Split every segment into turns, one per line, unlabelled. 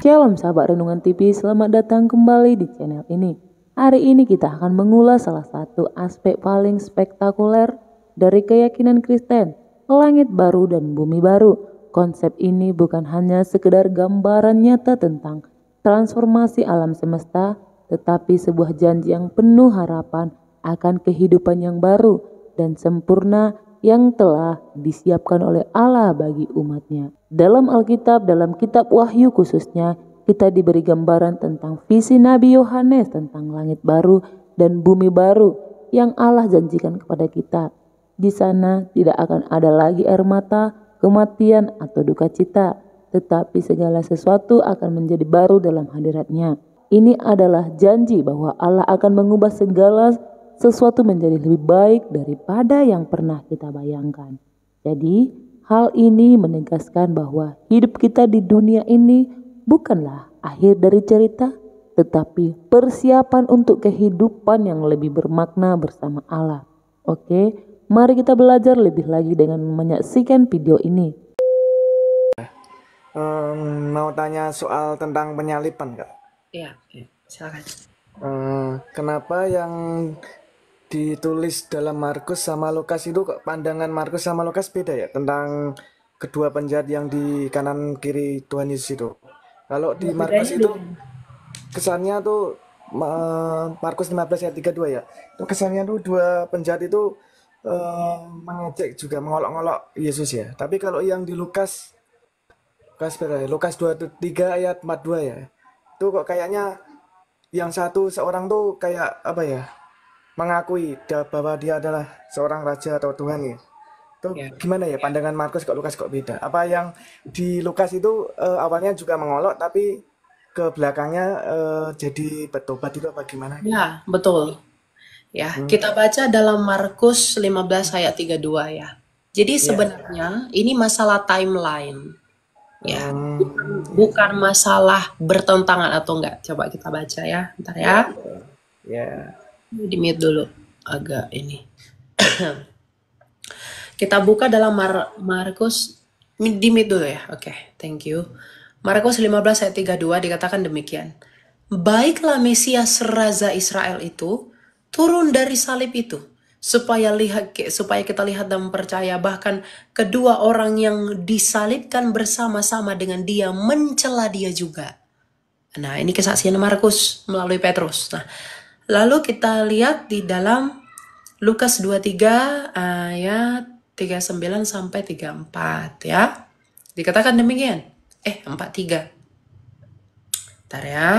Shalom sahabat Renungan TV, selamat datang kembali di channel ini. Hari ini kita akan mengulas salah satu aspek paling spektakuler dari keyakinan Kristen, langit baru dan bumi baru. Konsep ini bukan hanya sekedar gambaran nyata tentang transformasi alam semesta, tetapi sebuah janji yang penuh harapan akan kehidupan yang baru dan sempurna yang telah disiapkan oleh Allah bagi umatnya. Dalam Alkitab, dalam kitab Wahyu khususnya, kita diberi gambaran tentang visi Nabi Yohanes tentang langit baru dan bumi baru yang Allah janjikan kepada kita. Di sana tidak akan ada lagi air mata, kematian, atau duka cita, tetapi segala sesuatu akan menjadi baru dalam hadiratnya. Ini adalah janji bahwa Allah akan mengubah segala sesuatu menjadi lebih baik daripada yang pernah kita bayangkan. Jadi, hal ini menegaskan bahwa hidup kita di dunia ini bukanlah akhir dari cerita, tetapi persiapan untuk kehidupan yang lebih bermakna bersama Allah. Oke, mari kita belajar lebih lagi dengan menyaksikan video ini.
Um, mau tanya soal tentang penyalipan, Kak?
Iya, silakan.
Uh, kenapa yang ditulis dalam Markus sama Lukas itu pandangan Markus sama Lukas beda ya tentang kedua penjahat yang di kanan kiri Tuhan Yesus itu. Kalau di nah, Markus itu kesannya tuh Markus 15 ayat 32 ya. Itu kesannya tuh dua penjahat itu eh, mengecek juga mengolok-olok Yesus ya. Tapi kalau yang di Lukas Lukas berapa ya? Lukas 23 ayat 42 ya. Itu kok kayaknya yang satu seorang tuh kayak apa ya? mengakui bahwa dia adalah seorang raja atau Tuhan ya. Itu ya. gimana ya pandangan Markus kok Lukas kok beda? Apa yang di Lukas itu uh, awalnya juga mengolok tapi ke belakangnya uh, jadi bertobat itu bagaimana gimana? Ya, betul. Ya, hmm. kita
baca dalam Markus 15 ayat 32 ya. Jadi ya. sebenarnya ya. ini masalah timeline. Ya, hmm. bukan masalah bertentangan atau enggak. Coba kita baca ya, ntar ya. Ya.
ya. Di mute
dulu agak ini. Kita buka dalam Mar Markus di mute dulu ya. Oke, okay, thank you. Markus 15 ayat 32 dikatakan demikian. Baiklah Mesias Raza Israel itu turun dari salib itu supaya lihat supaya kita lihat dan percaya bahkan kedua orang yang disalibkan bersama-sama dengan dia mencela dia juga. Nah, ini kesaksian Markus melalui Petrus. Nah, Lalu kita lihat di dalam Lukas 23 ayat 39 sampai 34 ya. Dikatakan demikian. Eh, 43. Bentar ya.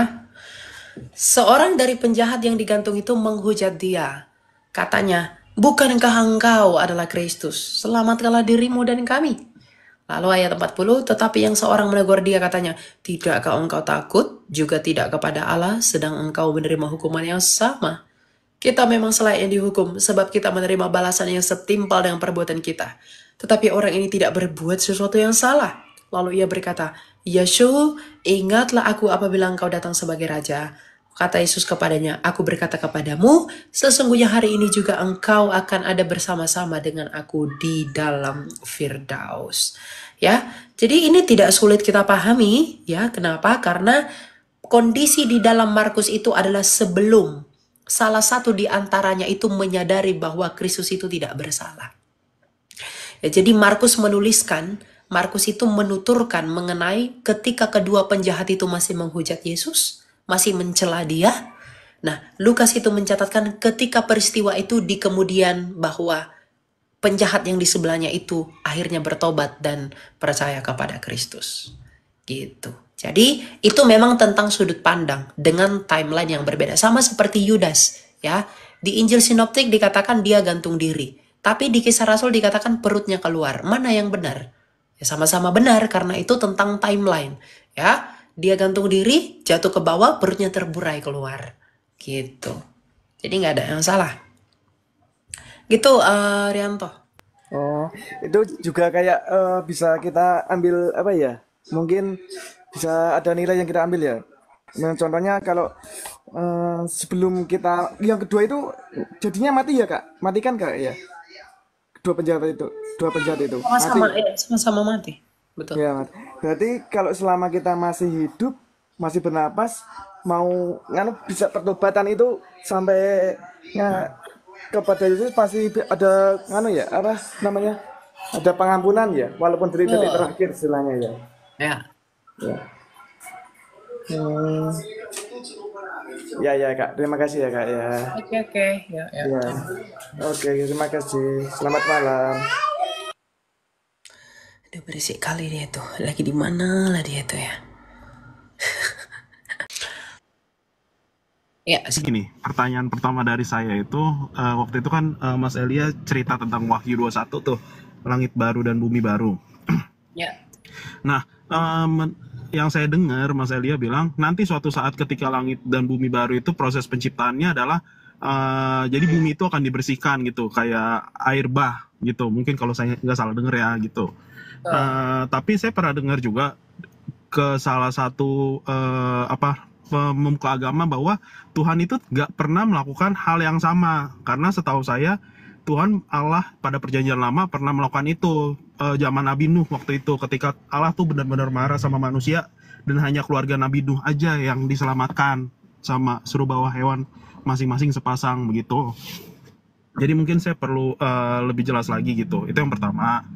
Seorang dari penjahat yang digantung itu menghujat dia. Katanya, bukankah engkau adalah Kristus? Selamatkanlah dirimu dan kami. Lalu ayat 40, tetapi yang seorang menegur dia katanya, Tidakkah engkau takut juga tidak kepada Allah, sedang engkau menerima hukuman yang sama? Kita memang yang dihukum, sebab kita menerima balasan yang setimpal dengan perbuatan kita. Tetapi orang ini tidak berbuat sesuatu yang salah. Lalu ia berkata, Yeshu, ingatlah aku apabila engkau datang sebagai raja. Kata Yesus kepadanya, Aku berkata kepadamu, sesungguhnya hari ini juga engkau akan ada bersama-sama dengan aku di dalam Firdaus. Ya, jadi ini tidak sulit kita pahami, ya. Kenapa? Karena kondisi di dalam Markus itu adalah sebelum salah satu di antaranya itu menyadari bahwa Kristus itu tidak bersalah. Ya, jadi Markus menuliskan, Markus itu menuturkan mengenai ketika kedua penjahat itu masih menghujat Yesus, masih mencela dia. Nah, Lukas itu mencatatkan ketika peristiwa itu di kemudian bahwa penjahat yang di sebelahnya itu akhirnya bertobat dan percaya kepada Kristus. Gitu. Jadi, itu memang tentang sudut pandang dengan timeline yang berbeda sama seperti Yudas, ya. Di Injil Sinoptik dikatakan dia gantung diri, tapi di Kisah Rasul dikatakan perutnya keluar. Mana yang benar? Ya sama-sama benar karena itu tentang timeline, ya dia gantung diri, jatuh ke bawah, perutnya terburai keluar. Gitu. Jadi nggak ada yang salah. Gitu, uh, Rianto.
Oh, itu juga kayak uh, bisa kita ambil apa ya? Mungkin bisa ada nilai yang kita ambil ya. Nah, contohnya kalau uh, sebelum kita yang kedua itu jadinya mati ya kak, Matikan kak ya? Dua penjahat itu, dua penjahat itu. Sama-sama, mati.
sama-sama mati,
betul. Ya, mati berarti kalau selama kita masih hidup masih bernapas mau kan bisa pertobatan itu sampai ya, kepada Yesus pasti ada anu ya apa namanya ada pengampunan ya walaupun dari detik oh. terakhir istilahnya ya ya ya hmm. ya ya kak terima kasih ya kak ya oke
okay, oke okay.
ya, ya. ya.
oke okay, terima kasih selamat malam
Udah berisik kali dia tuh. Lagi di mana lah dia tuh ya. Ya,
gini, pertanyaan pertama dari saya itu uh, waktu itu kan uh, Mas Elia cerita tentang Wahyu 21 tuh, langit baru dan bumi baru.
ya.
Nah, um, yang saya dengar Mas Elia bilang nanti suatu saat ketika langit dan bumi baru itu proses penciptaannya adalah uh, jadi bumi itu akan dibersihkan gitu, kayak air bah gitu. Mungkin kalau saya nggak salah dengar ya gitu. Uh. tapi saya pernah dengar juga ke salah satu uh, apa pemuka agama bahwa Tuhan itu nggak pernah melakukan hal yang sama karena setahu saya Tuhan Allah pada perjanjian lama pernah melakukan itu e, zaman Nabi Nuh waktu itu ketika Allah tuh benar-benar marah sama manusia dan hanya keluarga Nabi Nuh aja yang diselamatkan sama suruh bawa hewan masing-masing sepasang begitu jadi mungkin saya perlu e, lebih jelas lagi gitu itu yang pertama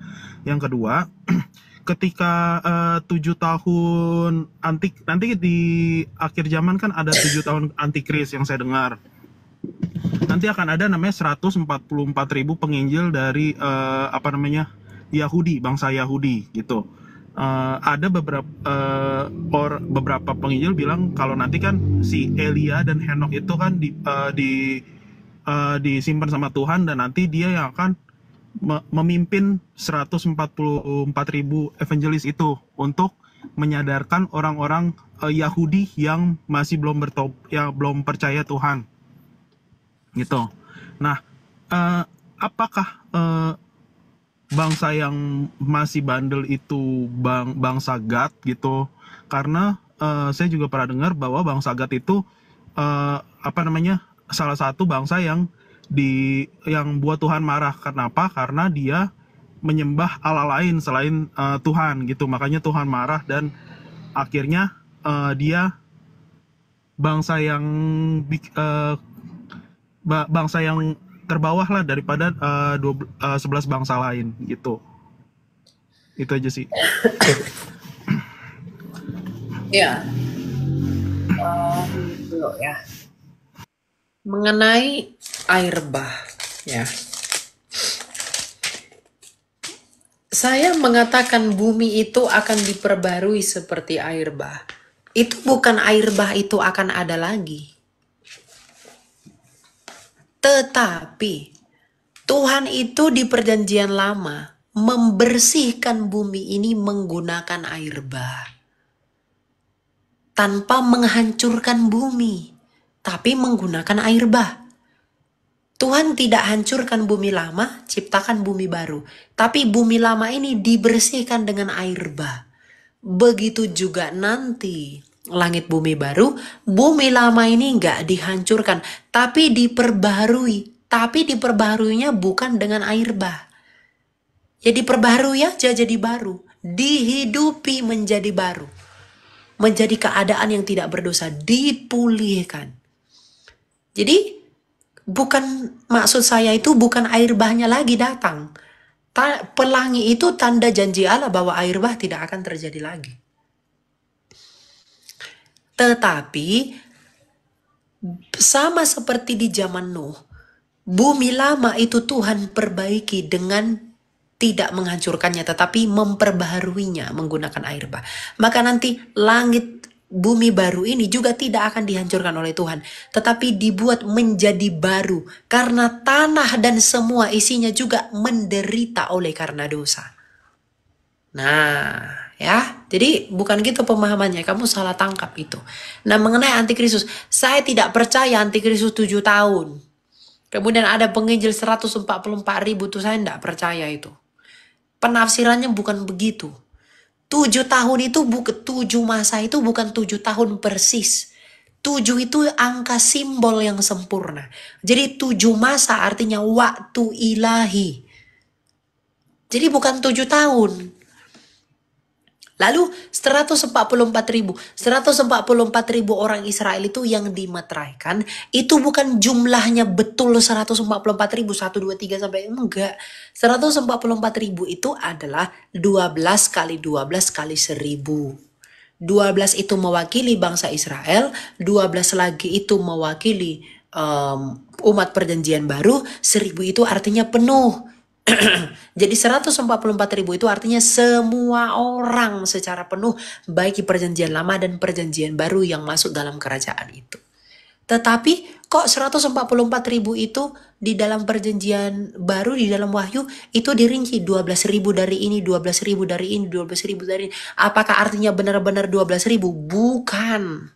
yang kedua ketika eh, tujuh tahun antik nanti di akhir zaman kan ada tujuh tahun antikris yang saya dengar nanti akan ada namanya 144 ribu penginjil dari uh, apa namanya Yahudi bangsa Yahudi gitu uh, ada beberapa uh, or beberapa penginjil bilang kalau nanti kan si Elia dan Henok itu kan di uh, di uh, disimpan sama Tuhan dan nanti dia yang akan memimpin 144.000 evangelis itu untuk menyadarkan orang-orang eh, Yahudi yang masih belum bertop yang belum percaya Tuhan. Gitu. Nah, uh, apakah uh, bangsa yang masih bandel itu bang bangsa Gad gitu? Karena uh, saya juga pernah dengar bahwa bangsa Gad itu uh, apa namanya? salah satu bangsa yang di yang buat Tuhan marah. Kenapa? Karena dia menyembah Allah lain selain uh, Tuhan gitu. Makanya Tuhan marah dan akhirnya uh, dia bangsa yang uh, bangsa yang terbawah lah daripada uh, 12, 11 bangsa lain gitu. Itu aja sih.
Ya. Um, ya ya mengenai
air bah
ya
saya mengatakan bumi itu akan diperbarui seperti air bah itu bukan air bah itu akan ada lagi tetapi Tuhan itu di perjanjian lama membersihkan bumi ini menggunakan air bah tanpa menghancurkan bumi tapi menggunakan air bah. Tuhan tidak hancurkan bumi lama, ciptakan bumi baru. Tapi bumi lama ini dibersihkan dengan air bah. Begitu juga nanti langit bumi baru, bumi lama ini enggak dihancurkan, tapi diperbarui. Tapi diperbaruinya bukan dengan air bah. Jadi ya perbarui aja jadi baru. Dihidupi menjadi baru. Menjadi keadaan yang tidak berdosa. Dipulihkan. Jadi bukan maksud saya itu bukan air bahnya lagi datang. Ta pelangi itu tanda janji Allah bahwa air bah tidak akan terjadi lagi. Tetapi sama seperti di zaman Nuh, bumi lama itu Tuhan perbaiki dengan tidak menghancurkannya tetapi memperbaharuinya menggunakan air bah. Maka nanti langit bumi baru ini juga tidak akan dihancurkan oleh Tuhan, tetapi dibuat menjadi baru karena tanah dan semua isinya juga menderita oleh karena dosa. Nah, ya, jadi bukan gitu pemahamannya, kamu salah tangkap itu. Nah, mengenai antikrisus, saya tidak percaya antikrisus 7 tahun. Kemudian ada penginjil 144 ribu tuh saya tidak percaya itu. Penafsirannya bukan begitu. Tujuh tahun itu bukan tujuh masa itu bukan tujuh tahun persis. Tujuh itu angka simbol yang sempurna. Jadi tujuh masa artinya waktu ilahi. Jadi bukan tujuh tahun. Lalu 144 ribu, 144 ribu orang Israel itu yang dimeteraikan, itu bukan jumlahnya betul 144 ribu, 1, 2, 3, sampai enggak. 144 ribu itu adalah 12 kali 12 kali 1000. 12 itu mewakili bangsa Israel, 12 lagi itu mewakili um, umat perjanjian baru, 1000 itu artinya penuh. Jadi 144 ribu itu artinya semua orang secara penuh baik di perjanjian lama dan perjanjian baru yang masuk dalam kerajaan itu. Tetapi kok 144 ribu itu di dalam perjanjian baru, di dalam wahyu itu dirinci 12 ribu dari ini, 12 ribu dari ini, 12 ribu dari ini. Apakah artinya benar-benar 12 ribu? Bukan.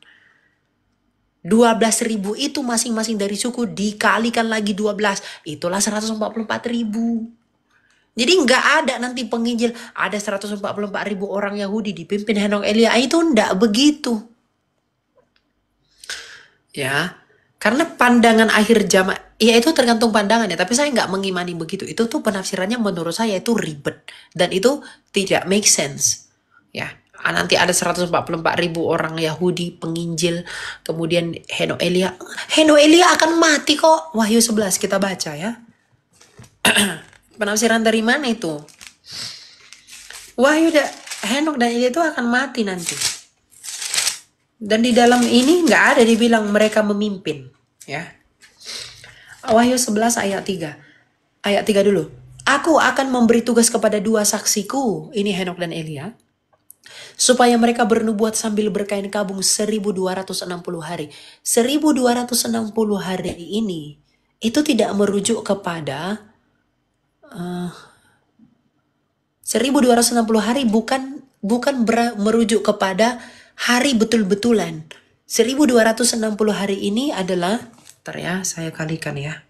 12 ribu itu masing-masing dari suku dikalikan lagi 12. Itulah 144 ribu. Jadi nggak ada nanti penginjil ada 144 ribu orang Yahudi dipimpin Henok Elia ah, itu ndak begitu. Ya, karena pandangan akhir zaman ya itu tergantung pandangannya tapi saya nggak mengimani begitu itu tuh penafsirannya menurut saya itu ribet dan itu tidak make sense ya ah, nanti ada 144 ribu orang Yahudi penginjil kemudian Heno Elia Heno Elia akan mati kok Wahyu 11 kita baca ya Penafsiran dari mana itu? Wahyu da, Henok dan Elia itu akan mati nanti. Dan di dalam ini nggak ada dibilang mereka memimpin, ya. Wahyu 11 ayat 3. Ayat 3 dulu. Aku akan memberi tugas kepada dua saksiku, ini Henok dan Elia, supaya mereka bernubuat sambil berkain kabung 1260 hari. 1260 hari ini itu tidak merujuk kepada 1260 hari bukan bukan ber, merujuk kepada hari betul-betulan. 1260 hari ini adalah ter ya, saya kalikan ya.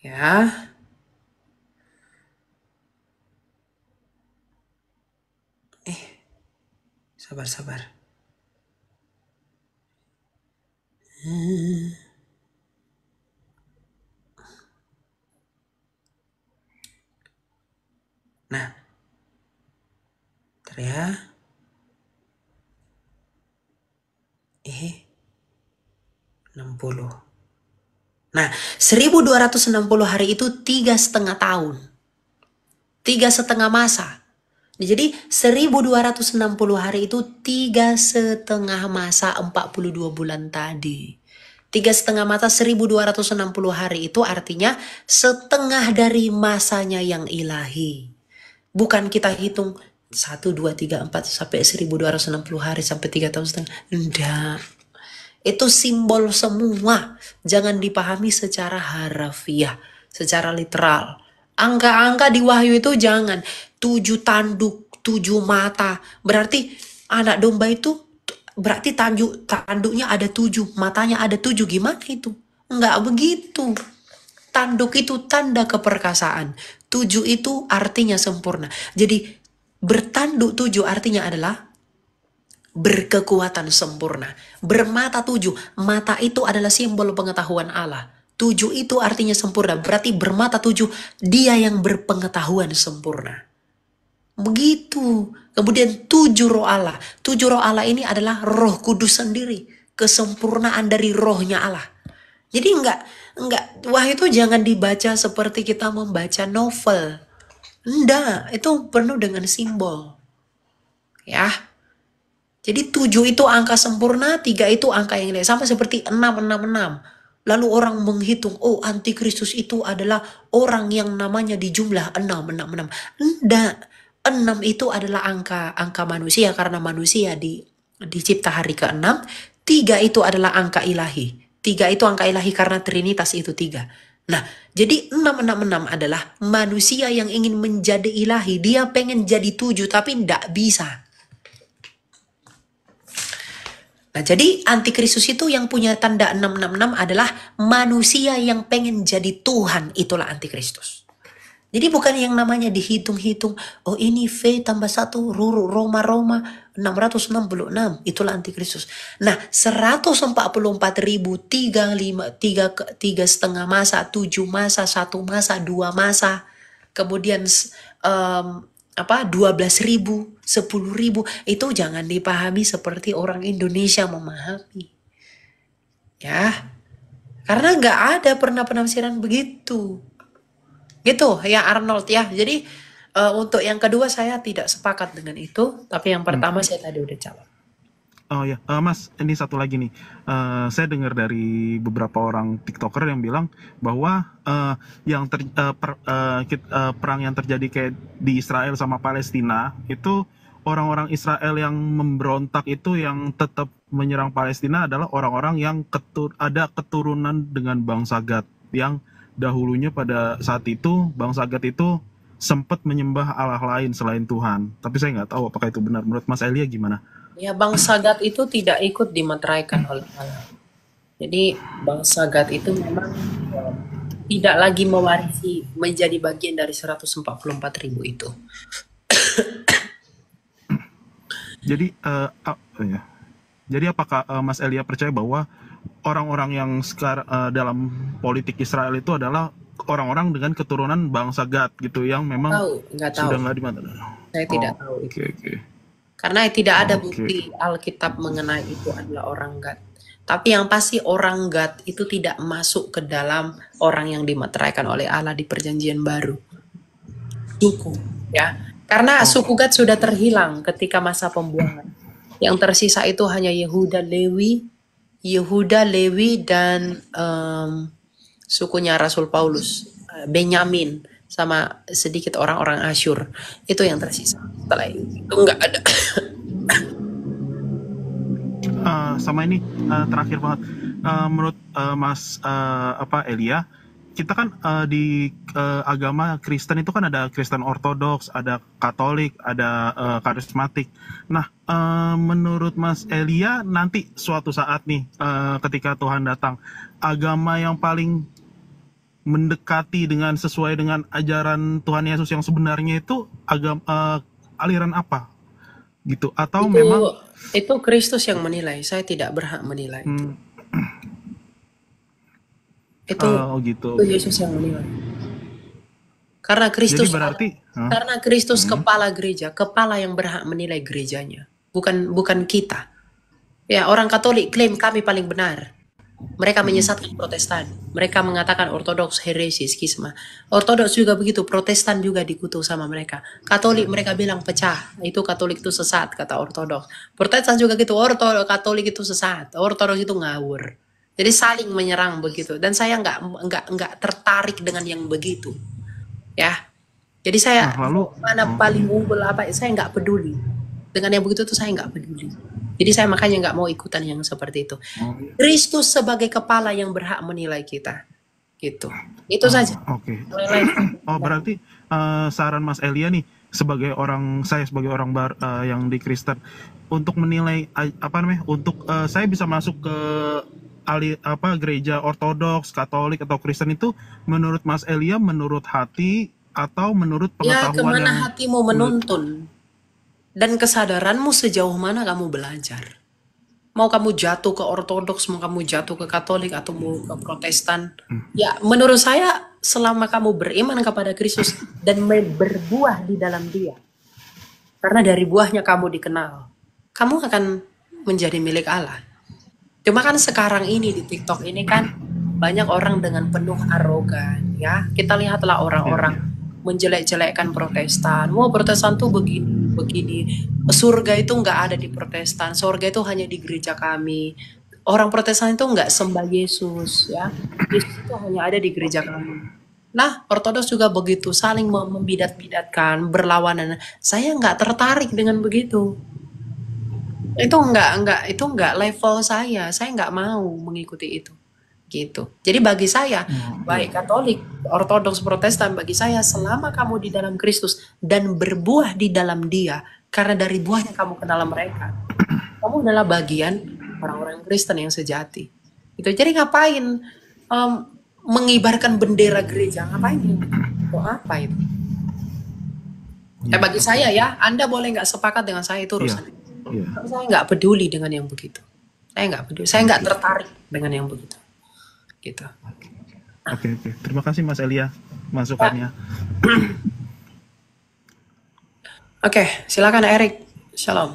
ya.
Eh. Sabar, sabar.
Hmm.
Nah, ter ya.
Eh, 60. Nah, 1260 hari itu tiga setengah tahun. Tiga setengah masa. Nah, jadi 1260 hari itu tiga setengah masa 42 bulan tadi. Tiga setengah masa 1260 hari itu artinya setengah dari masanya yang ilahi. Bukan kita hitung 1, 2, 3, 4 sampai 1260 hari sampai 3 tahun setengah. Enggak. Itu simbol semua. Jangan dipahami secara harafiah, secara literal. Angka-angka di wahyu itu jangan. Tujuh tanduk, tujuh mata. Berarti anak domba itu berarti tanduk tanduknya ada tujuh, matanya ada tujuh. Gimana itu? Enggak begitu. Tanduk itu tanda keperkasaan. Tujuh itu artinya sempurna. Jadi bertanduk tujuh artinya adalah berkekuatan sempurna. Bermata tujuh, mata itu adalah simbol pengetahuan Allah. Tujuh itu artinya sempurna, berarti bermata tujuh, dia yang berpengetahuan sempurna. Begitu. Kemudian tujuh roh Allah. Tujuh roh Allah ini adalah roh kudus sendiri. Kesempurnaan dari rohnya Allah. Jadi enggak enggak wah itu jangan dibaca seperti kita membaca novel. Enggak, itu penuh dengan simbol. Ya. Jadi tujuh itu angka sempurna, tiga itu angka yang lain. Sama seperti enam, enam, enam. Lalu orang menghitung, oh antikristus itu adalah orang yang namanya di jumlah enam, enam, enam. Enggak, enam itu adalah angka angka manusia karena manusia di dicipta hari ke-6, tiga itu adalah angka ilahi. Tiga itu angka ilahi karena Trinitas itu tiga. Nah, jadi 666 adalah manusia yang ingin menjadi ilahi. Dia pengen jadi tujuh, tapi tidak bisa. Nah, jadi antikristus itu yang punya tanda 666 adalah manusia yang pengen jadi Tuhan. Itulah antikristus. Jadi bukan yang namanya dihitung-hitung. Oh ini V tambah satu, Roma-Roma. 666 itulah antikristus. Nah, 144.000 tiga 3, setengah masa, 7 masa, 1 masa, 2 masa, kemudian um, apa 12.000, 10.000 itu jangan dipahami seperti orang Indonesia memahami. Ya, karena nggak ada pernah penafsiran begitu. Gitu ya Arnold ya, jadi Uh, untuk yang kedua saya tidak sepakat dengan itu, tapi yang pertama hmm. saya tadi udah jawab.
Oh ya, uh, Mas, ini satu lagi nih. Uh, saya dengar dari beberapa orang TikToker yang bilang bahwa uh, yang ter, uh, per, uh, uh, perang yang terjadi kayak di Israel sama Palestina itu orang-orang Israel yang memberontak itu yang tetap menyerang Palestina adalah orang-orang yang ketur, ada keturunan dengan bangsa Gad yang dahulunya pada saat itu bangsa Gad itu sempat menyembah Allah lain selain Tuhan. Tapi saya nggak tahu apakah itu benar. Menurut Mas Elia gimana?
Ya bangsa Gad itu tidak ikut dimeteraikan oleh Allah. Jadi bangsa Gad itu memang eh, tidak lagi mewarisi menjadi bagian dari 144 ribu itu.
Jadi uh, uh, ya. Jadi apakah uh, Mas Elia percaya bahwa orang-orang yang sekarang uh, dalam politik Israel itu adalah orang-orang dengan keturunan bangsa Gad gitu yang memang tahu, tahu. sudah nggak di mana. Saya oh, tidak tahu. Oke okay, Okay.
Karena tidak ada okay. bukti Alkitab mengenai itu adalah orang Gad. Tapi yang pasti orang Gad itu tidak masuk ke dalam orang yang dimeteraikan oleh Allah di perjanjian baru. Suku, ya. Karena oh. suku Gad sudah terhilang ketika masa pembuangan. Yang tersisa itu hanya Yehuda Lewi, Yehuda Lewi dan um, sukunya Rasul Paulus, eh, Benyamin, sama sedikit orang-orang Asyur. Itu yang tersisa. Setelah itu nggak ada.
uh, sama ini uh, terakhir banget. Uh, menurut uh, Mas uh, apa Elia, kita kan uh, di uh, agama Kristen itu kan ada Kristen Ortodoks, ada Katolik, ada uh, karismatik. Nah, uh, menurut Mas Elia nanti suatu saat nih uh, ketika Tuhan datang, agama yang paling mendekati dengan sesuai dengan ajaran Tuhan Yesus yang sebenarnya itu agam uh, aliran apa gitu atau itu, memang
itu Kristus yang menilai saya tidak berhak menilai
hmm. itu ah, oh, gitu. itu
Yesus yang menilai karena Kristus Jadi berarti huh? karena Kristus hmm. kepala gereja kepala yang berhak menilai gerejanya bukan bukan kita ya orang Katolik klaim kami paling benar mereka menyesatkan Protestan. Mereka mengatakan Ortodoks heresi skisma. Ortodoks juga begitu, Protestan juga dikutuk sama mereka. Katolik hmm. mereka bilang pecah, itu Katolik itu sesat kata Ortodoks. Protestan juga gitu, Ortodoks Katolik itu sesat, Ortodoks itu ngawur. Jadi saling menyerang begitu. Dan saya nggak nggak nggak tertarik dengan yang begitu, ya. Jadi saya nah, lalu, mana hmm. paling unggul apa, saya nggak peduli. Dengan yang begitu tuh saya nggak peduli. Jadi saya makanya nggak mau ikutan yang seperti itu. Oh, iya. Kristus sebagai kepala yang berhak menilai kita. Gitu. Itu oh, saja.
Oke. Okay. Oh, berarti uh, saran Mas Elia nih sebagai orang saya sebagai orang bar uh, yang di Kristen untuk menilai apa namanya? Untuk uh, saya bisa masuk ke ali apa gereja Ortodoks, Katolik atau Kristen itu menurut Mas Elia menurut hati atau menurut ya, pengetahuan ya, kemana yang hatimu menuntun
dan kesadaranmu sejauh mana kamu belajar. Mau kamu jatuh ke ortodoks, mau kamu jatuh ke Katolik atau mau ke Protestan. Hmm. Ya, menurut saya selama kamu beriman kepada Kristus dan berbuah di dalam Dia. Karena dari buahnya kamu dikenal. Kamu akan menjadi milik Allah. Cuma kan sekarang ini di TikTok ini kan banyak orang dengan penuh arogan ya. Kita lihatlah orang-orang hmm. menjelek-jelekkan Protestan. Mau Protestan tuh begini begini surga itu nggak ada di Protestan surga itu hanya di gereja kami orang Protestan itu nggak sembah Yesus ya Yesus itu hanya ada di gereja kami Nah, Ortodoks juga begitu, saling membidat-bidatkan, berlawanan. Saya nggak tertarik dengan begitu. Itu nggak, nggak, itu nggak level saya. Saya nggak mau mengikuti itu gitu. Jadi bagi saya, hmm. Iya. baik Katolik, Ortodoks, Protestan, bagi saya selama kamu di dalam Kristus dan berbuah di dalam Dia, karena dari buahnya kamu kenal mereka, kamu adalah bagian orang-orang Kristen yang sejati. Itu jadi ngapain um, mengibarkan bendera gereja? Ngapain? Itu apa itu? Ya, eh, bagi saya ya, Anda boleh nggak sepakat dengan saya itu iya, urusan. Ya, ya. saya nggak peduli dengan yang begitu. Saya nggak peduli. Saya nggak tertarik dengan yang begitu gitu. Oke
okay, oke. Okay. Terima kasih Mas Elia masukannya. oke, okay, silakan Erik. Shalom.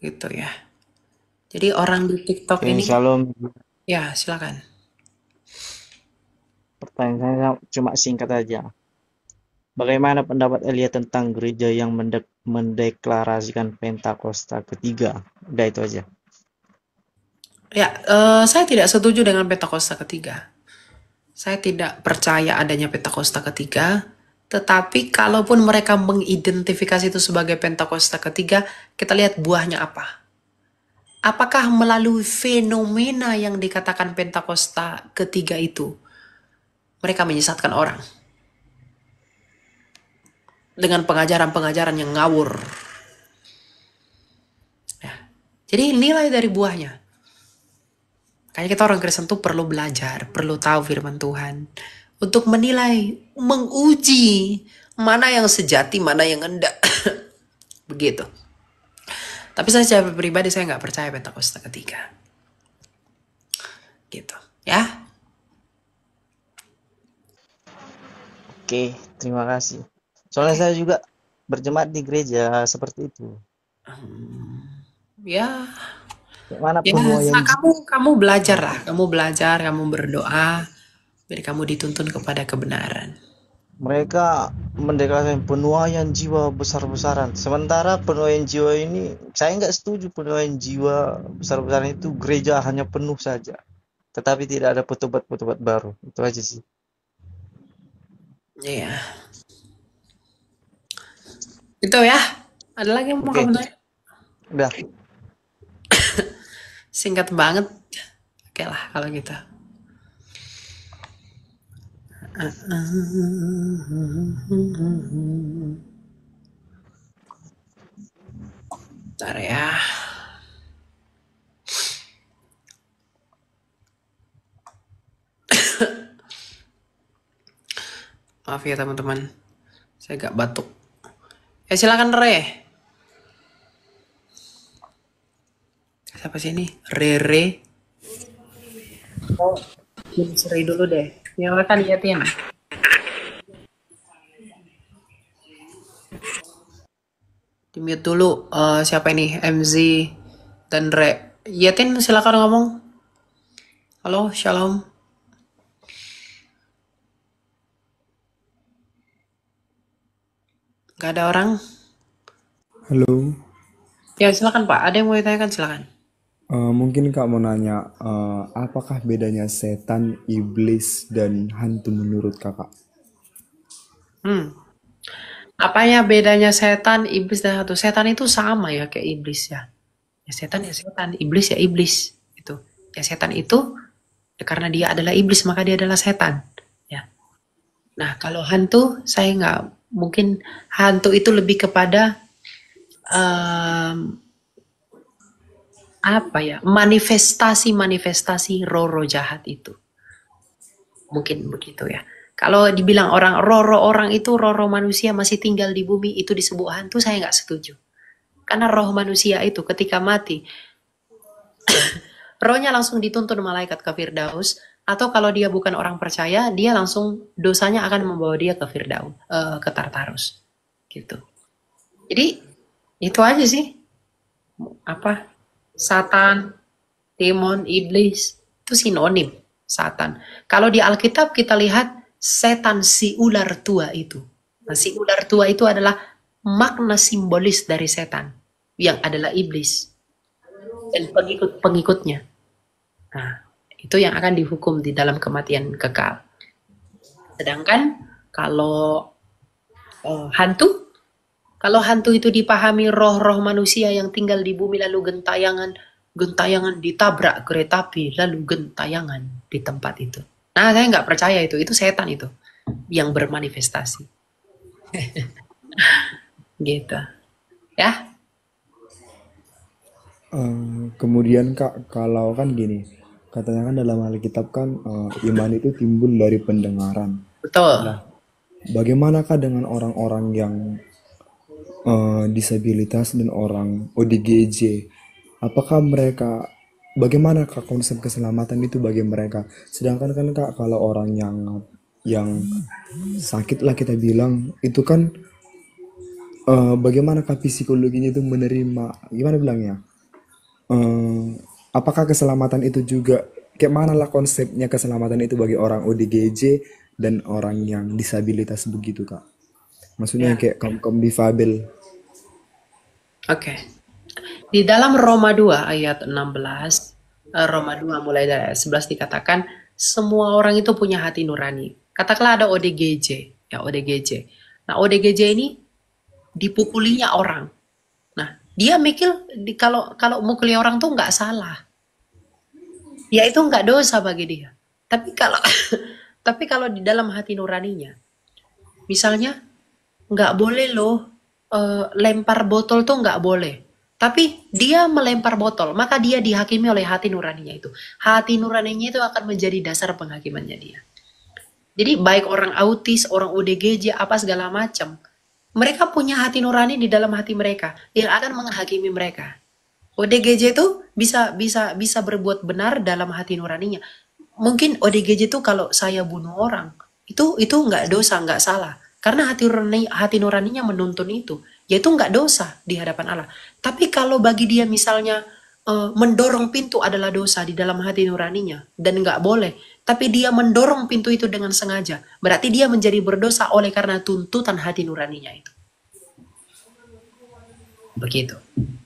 Gitu ya. Jadi orang di TikTok okay, ini Shalom. Ya, silakan.
Pertanyaan saya cuma singkat aja. Bagaimana pendapat Elia tentang gereja yang mendek mendeklarasikan Pentakosta ketiga? Udah itu aja.
Ya, uh, saya tidak setuju dengan Pentakosta ketiga. Saya tidak percaya adanya Pentakosta ketiga. Tetapi kalaupun mereka mengidentifikasi itu sebagai Pentakosta ketiga, kita lihat buahnya apa. Apakah melalui fenomena yang dikatakan Pentakosta ketiga itu, mereka menyesatkan orang? dengan pengajaran-pengajaran yang ngawur. Ya. Jadi nilai dari buahnya. Kayaknya kita orang Kristen tuh perlu belajar, perlu tahu firman Tuhan. Untuk menilai, menguji mana yang sejati, mana yang enggak. Begitu. Tapi saya secara pribadi saya nggak percaya Pentakosta ketiga. Gitu, ya.
Oke, terima kasih. Soalnya saya juga berjemaat di
gereja seperti itu.
ya. Mana ya, ya
yang... kamu kamu belajar lah, kamu belajar, kamu berdoa, biar kamu dituntun kepada kebenaran.
Mereka mendeklarasikan penuaian jiwa besar-besaran. Sementara penuaian jiwa ini, saya nggak setuju penuaian jiwa besar-besaran itu gereja hanya penuh saja. Tetapi tidak ada petobat-petobat baru. Itu aja sih.
Iya. Yeah. Itu ya. Ada lagi yang mau okay. kamu tanya? Udah. Singkat banget. Oke okay lah kalau gitu. Bentar ya. Maaf ya teman-teman, saya agak batuk. Ya silakan Re. Siapa sih ini? Rere. Oh, Seri dulu deh. Yang ya Tim. Dimute dulu uh, siapa ini? MZ dan Re. Yatin silakan ngomong. Halo, Shalom. Gak ada orang. Halo. Ya silakan Pak. Ada yang mau ditanyakan silakan.
Uh, mungkin Kak mau nanya, uh, apakah bedanya setan, iblis, dan hantu menurut
Kakak? Hmm. Apanya bedanya setan, iblis, dan hantu? Setan itu sama ya kayak iblis ya. Ya setan ya setan, iblis ya iblis. Itu. Ya setan itu ya karena dia adalah iblis maka dia adalah setan. Ya. Nah kalau hantu saya nggak mungkin hantu itu lebih kepada um, apa ya manifestasi manifestasi roro jahat itu mungkin begitu ya kalau dibilang orang roro orang itu roro manusia masih tinggal di bumi itu disebut hantu saya nggak setuju karena roh manusia itu ketika mati rohnya langsung dituntun malaikat kafir daus atau kalau dia bukan orang percaya, dia langsung dosanya akan membawa dia ke Firdaus, uh, ke Tartarus, gitu. Jadi itu aja sih, apa Satan, demon, iblis itu sinonim Satan. Kalau di Alkitab kita lihat setan si ular tua itu. Nah, si ular tua itu adalah makna simbolis dari setan yang adalah iblis dan pengikut-pengikutnya. Nah, itu yang akan dihukum di dalam kematian kekal. Sedangkan kalau eh, hantu, kalau hantu itu dipahami roh-roh manusia yang tinggal di bumi lalu gentayangan, gentayangan ditabrak kereta api lalu gentayangan di tempat itu. Nah saya nggak percaya itu, itu setan itu yang bermanifestasi. gitu, ya.
Um, kemudian kak kalau kan gini katanya kan dalam Alkitab kan uh, iman itu timbul dari pendengaran. Betul. Nah, bagaimanakah dengan orang-orang yang uh, disabilitas dan orang ODGJ? Apakah mereka Bagaimanakah konsep keselamatan itu bagi mereka? Sedangkan kan kak kalau orang yang yang sakit lah kita bilang itu kan uh, eh, bagaimana psikologinya itu menerima gimana bilangnya? apakah keselamatan itu juga kayak mana lah konsepnya keselamatan itu bagi orang ODGJ dan orang yang disabilitas begitu kak maksudnya ya. kayak kaum kaum difabel oke
okay. di dalam Roma 2 ayat 16 eh, Roma 2 mulai dari ayat 11 dikatakan semua orang itu punya hati nurani katakanlah ada ODGJ ya ODGJ nah ODGJ ini dipukulinya orang dia mikir kalau kalau mukuli orang tuh nggak salah ya itu nggak dosa bagi dia tapi kalau tapi kalau di dalam hati nuraninya misalnya nggak boleh loh uh, lempar botol tuh nggak boleh tapi dia melempar botol, maka dia dihakimi oleh hati nuraninya itu. Hati nuraninya itu akan menjadi dasar penghakimannya dia. Jadi baik orang autis, orang ODGJ, apa segala macam, mereka punya hati nurani di dalam hati mereka yang akan menghakimi mereka. ODGJ itu bisa bisa bisa berbuat benar dalam hati nuraninya. Mungkin ODGJ itu kalau saya bunuh orang itu itu nggak dosa nggak salah karena hati nurani hati nuraninya menuntun itu yaitu nggak dosa di hadapan Allah. Tapi kalau bagi dia misalnya eh, mendorong pintu adalah dosa di dalam hati nuraninya dan nggak boleh tapi dia mendorong pintu itu dengan sengaja. Berarti dia menjadi berdosa oleh karena tuntutan hati nuraninya itu. Begitu.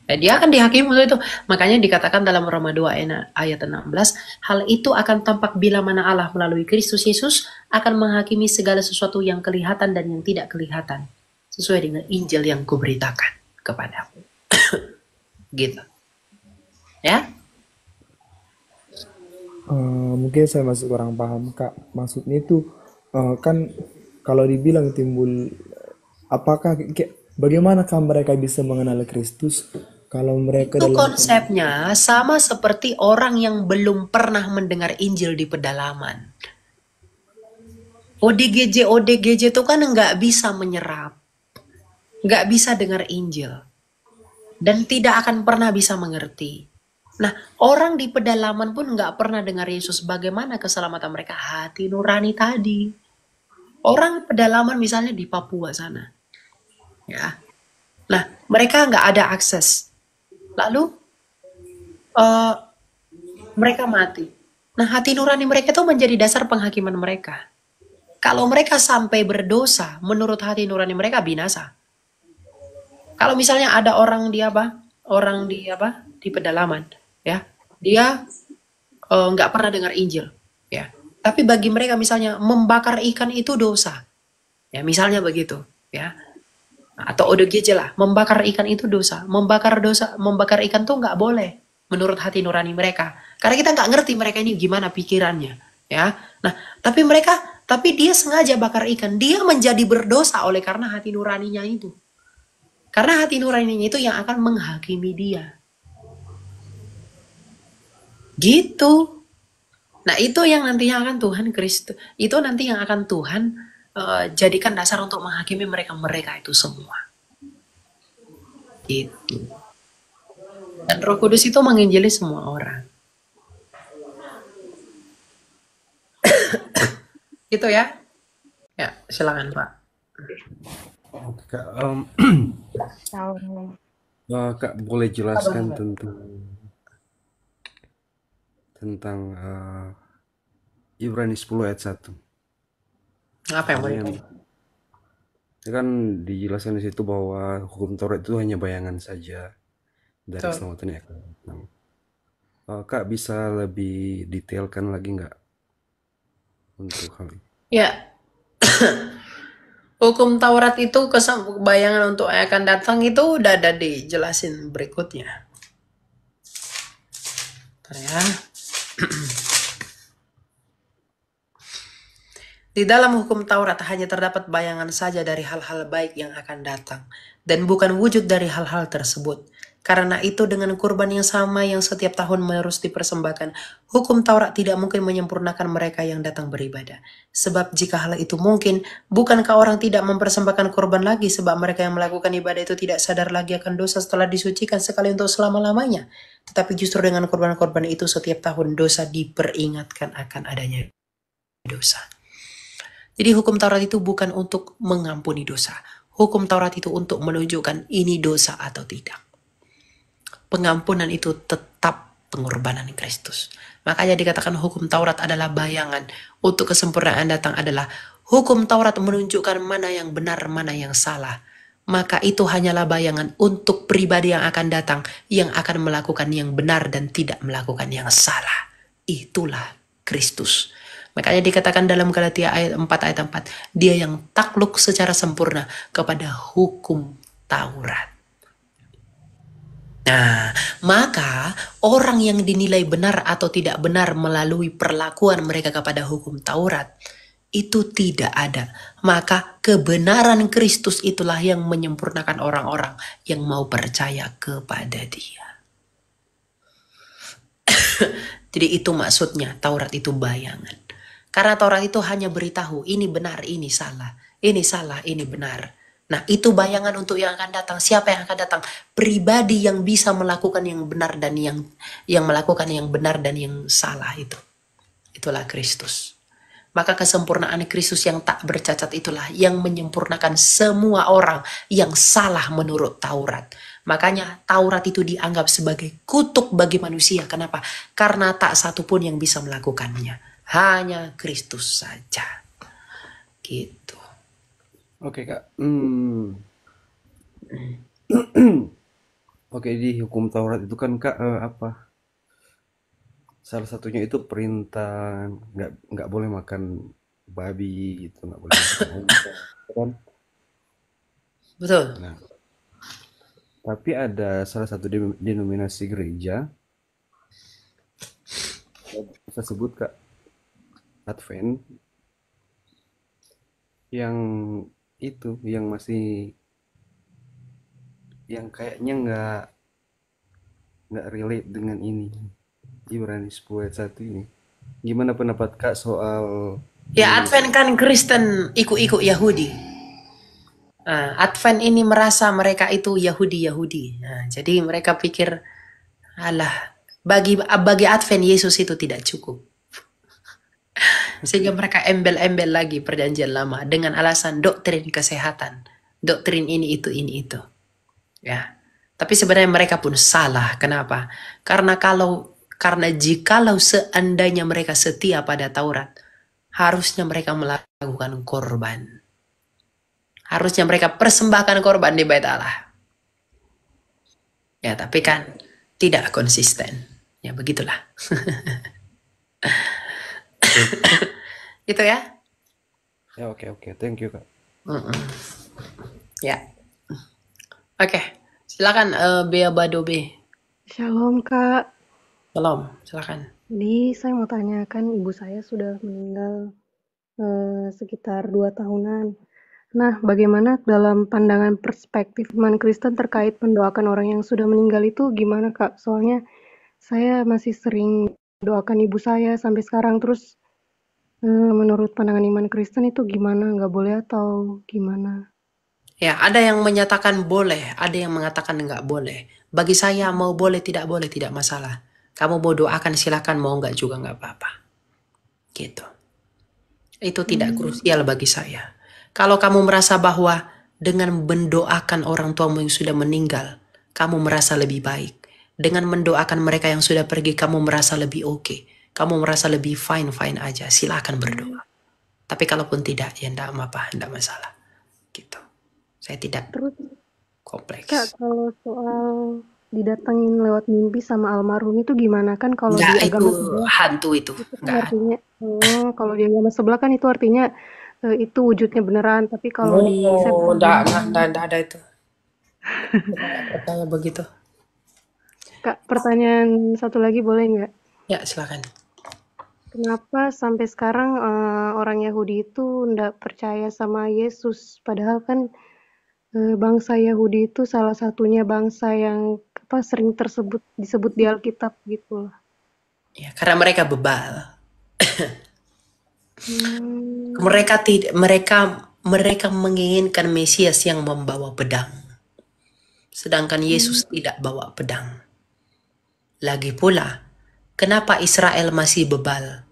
Dan eh, dia akan dihakimi untuk itu. Makanya dikatakan dalam Roma 2 ayat 16, hal itu akan tampak bila mana Allah melalui Kristus Yesus akan menghakimi segala sesuatu yang kelihatan dan yang tidak kelihatan. Sesuai dengan Injil yang kuberitakan kepadamu. gitu. Ya,
Eh, mungkin saya masih kurang paham kak. Maksudnya itu uh, kan kalau dibilang timbul apakah kayak bagaimanakah mereka bisa mengenal Kristus kalau mereka itu dalam konsepnya
sama seperti orang yang belum pernah mendengar Injil di pedalaman. ODGJ ODGJ itu kan nggak bisa menyerap, nggak bisa dengar Injil, dan tidak akan pernah bisa mengerti. Nah, orang di pedalaman pun nggak pernah dengar Yesus. Bagaimana keselamatan mereka? Hati nurani tadi. Orang pedalaman misalnya di Papua sana. Ya. Nah, mereka nggak ada akses. Lalu, uh, mereka mati. Nah, hati nurani mereka itu menjadi dasar penghakiman mereka. Kalau mereka sampai berdosa, menurut hati nurani mereka binasa. Kalau misalnya ada orang di apa? Orang di apa? Di pedalaman ya dia eh, nggak uh, pernah dengar Injil ya tapi bagi mereka misalnya membakar ikan itu dosa ya misalnya begitu ya atau odogeje lah membakar ikan itu dosa membakar dosa membakar ikan tuh nggak boleh menurut hati nurani mereka karena kita nggak ngerti mereka ini gimana pikirannya ya nah tapi mereka tapi dia sengaja bakar ikan dia menjadi berdosa oleh karena hati nuraninya itu karena hati nuraninya itu yang akan menghakimi dia Gitu. Nah itu yang nantinya akan Tuhan Kristus, itu nanti yang akan Tuhan uh, jadikan dasar untuk menghakimi mereka-mereka itu semua. itu Dan Roh Kudus itu menginjili semua orang. itu ya. Ya, silakan Pak.
Kak, um, Kak boleh jelaskan tentang tentang uh, Ibrani 10 ayat 1. Apa yang boleh? Ya kan, kan dijelaskan di situ bahwa hukum Taurat itu hanya bayangan saja dari Tuh. keselamatan yang akan datang. Uh, eh, Kak bisa lebih detailkan lagi nggak untuk hal ini?
Ya. hukum Taurat itu bayangan untuk yang akan datang itu udah ada dijelasin berikutnya. ya. Di dalam hukum Taurat hanya terdapat bayangan saja dari hal-hal baik yang akan datang, dan bukan wujud dari hal-hal tersebut. Karena itu dengan kurban yang sama yang setiap tahun menerus dipersembahkan, hukum Taurat tidak mungkin menyempurnakan mereka yang datang beribadah. Sebab jika hal itu mungkin, bukankah orang tidak mempersembahkan kurban lagi sebab mereka yang melakukan ibadah itu tidak sadar lagi akan dosa setelah disucikan sekali untuk selama-lamanya. Tetapi justru dengan kurban-kurban itu setiap tahun dosa diperingatkan akan adanya dosa. Jadi hukum Taurat itu bukan untuk mengampuni dosa. Hukum Taurat itu untuk menunjukkan ini dosa atau tidak pengampunan itu tetap pengorbanan Kristus. Makanya dikatakan hukum Taurat adalah bayangan. Untuk kesempurnaan datang adalah hukum Taurat menunjukkan mana yang benar, mana yang salah. Maka itu hanyalah bayangan untuk pribadi yang akan datang, yang akan melakukan yang benar dan tidak melakukan yang salah. Itulah Kristus. Makanya dikatakan dalam Galatia ayat 4 ayat 4, dia yang takluk secara sempurna kepada hukum Taurat. Nah, maka orang yang dinilai benar atau tidak benar melalui perlakuan mereka kepada hukum Taurat itu tidak ada. Maka kebenaran Kristus itulah yang menyempurnakan orang-orang yang mau percaya kepada Dia. Jadi itu maksudnya Taurat itu bayangan. Karena Taurat itu hanya beritahu ini benar, ini salah, ini salah, ini benar. Nah, itu bayangan untuk yang akan datang. Siapa yang akan datang? Pribadi yang bisa melakukan yang benar dan yang yang melakukan yang benar dan yang salah itu. Itulah Kristus. Maka kesempurnaan Kristus yang tak bercacat itulah yang menyempurnakan semua orang yang salah menurut Taurat. Makanya Taurat itu dianggap sebagai kutuk bagi manusia. Kenapa? Karena tak satu pun yang bisa melakukannya. Hanya Kristus saja. Gitu. Oke,
Kak. Hmm. Oke, di hukum Taurat itu kan Kak uh, apa? Salah satunya itu perintah nggak nggak boleh makan babi gitu, nggak boleh makan gitu kan? Betul. Nah, tapi ada salah satu denominasi gereja bisa sebut Kak Advent yang itu yang masih yang kayaknya nggak nggak relate dengan ini Ibrani 10 satu ini gimana pendapat kak soal
ya Advent kan Kristen ikut-ikut Yahudi nah, Advent ini merasa mereka itu Yahudi Yahudi nah, jadi mereka pikir alah bagi bagi Advent Yesus itu tidak cukup sehingga mereka embel-embel lagi perjanjian lama dengan alasan doktrin kesehatan, doktrin ini itu ini itu. Ya. Tapi sebenarnya mereka pun salah. Kenapa? Karena kalau karena jikalau seandainya mereka setia pada Taurat, harusnya mereka melakukan korban. Harusnya mereka persembahkan korban di bait Allah. Ya, tapi kan tidak konsisten. Ya, begitulah. gitu ya ya
oke okay, oke okay. thank you kak
mm -mm. ya yeah. oke okay. silakan uh, Bea Badobe
Shalom kak
Shalom silakan
ini saya mau tanyakan ibu saya sudah meninggal uh, sekitar dua tahunan. Nah, bagaimana dalam pandangan perspektif man Kristen terkait mendoakan orang yang sudah meninggal itu gimana kak? Soalnya saya masih sering doakan ibu saya sampai sekarang terus eh, menurut pandangan iman Kristen itu gimana nggak boleh atau gimana
ya ada yang menyatakan boleh ada yang mengatakan nggak boleh bagi saya mau boleh tidak boleh tidak masalah kamu mau doakan silakan mau nggak juga nggak apa-apa gitu itu tidak hmm. krusial bagi saya kalau kamu merasa bahwa dengan mendoakan orang tuamu yang sudah meninggal kamu merasa lebih baik dengan mendoakan mereka yang sudah pergi, kamu merasa lebih oke. Okay. Kamu merasa lebih fine-fine aja. Silahkan berdoa. Tapi kalaupun tidak, ya enggak apa-apa, masalah. Gitu. Saya tidak
Terus, kompleks. Kak, kalau soal didatengin lewat mimpi sama almarhum itu gimana kan kalau nggak, di itu sebelah, hantu itu, itu nggak artinya oh, kalau di agama sebelah kan itu artinya eh, itu wujudnya beneran tapi kalau oh, di enggak, enggak, enggak ada itu begitu Kak, pertanyaan satu lagi boleh nggak? Ya, silakan. Kenapa sampai sekarang uh, orang Yahudi itu nggak percaya sama Yesus? Padahal kan uh, bangsa Yahudi itu salah satunya bangsa yang apa sering tersebut disebut di Alkitab gitu loh.
Ya, karena mereka bebal.
hmm. Mereka
tidak mereka mereka menginginkan Mesias yang membawa pedang. Sedangkan Yesus hmm. tidak bawa pedang. Lagi pula, kenapa Israel masih bebal?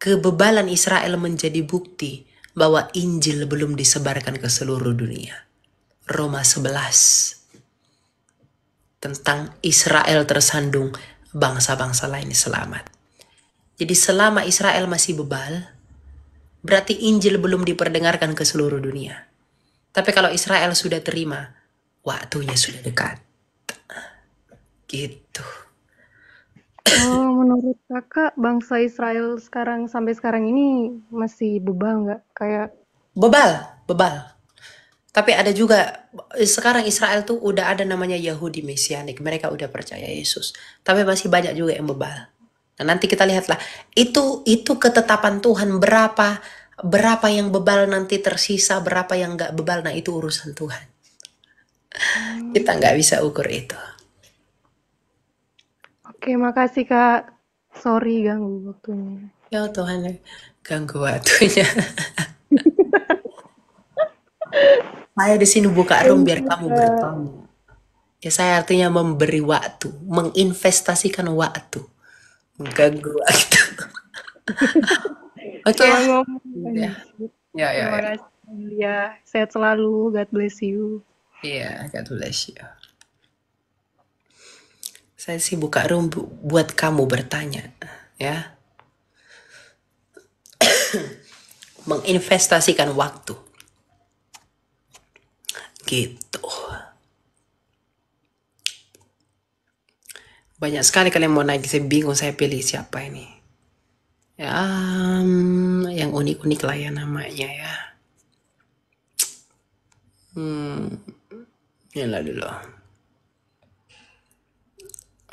Kebebalan Israel menjadi bukti bahwa Injil belum disebarkan ke seluruh dunia. Roma 11 tentang Israel tersandung bangsa-bangsa lain selamat. Jadi selama Israel masih bebal, berarti Injil belum diperdengarkan ke seluruh dunia. Tapi kalau Israel sudah terima, waktunya sudah dekat.
Gitu.
Oh, menurut kakak bangsa Israel sekarang sampai sekarang ini masih bebal nggak? Kayak
bebal, bebal. Tapi ada juga sekarang Israel tuh udah ada namanya Yahudi Mesianik. Mereka udah percaya Yesus. Tapi masih banyak juga yang bebal. Nah, nanti kita lihatlah. Itu itu ketetapan Tuhan berapa berapa yang bebal nanti tersisa, berapa yang nggak bebal. Nah, itu urusan Tuhan. Hmm. Kita nggak bisa ukur itu.
Oke, makasih Kak. Sorry ganggu waktunya. Ya Tuhan,
ganggu waktunya. saya di sini buka room biar iya. kamu
bertemu.
Ya saya artinya memberi waktu, menginvestasikan waktu, mengganggu waktu.
Oke. okay. Ya. ya. Ya, ya, Terima kasih. Ya, sehat selalu. God bless you. Iya, yeah,
God bless you. Saya sih buka room bu buat kamu bertanya, ya. Menginvestasikan waktu. Gitu. Banyak sekali kalian mau naik, saya bingung saya pilih siapa ini. Ya, mm, yang unik-unik lah ya namanya ya. Hmm, lah dulu.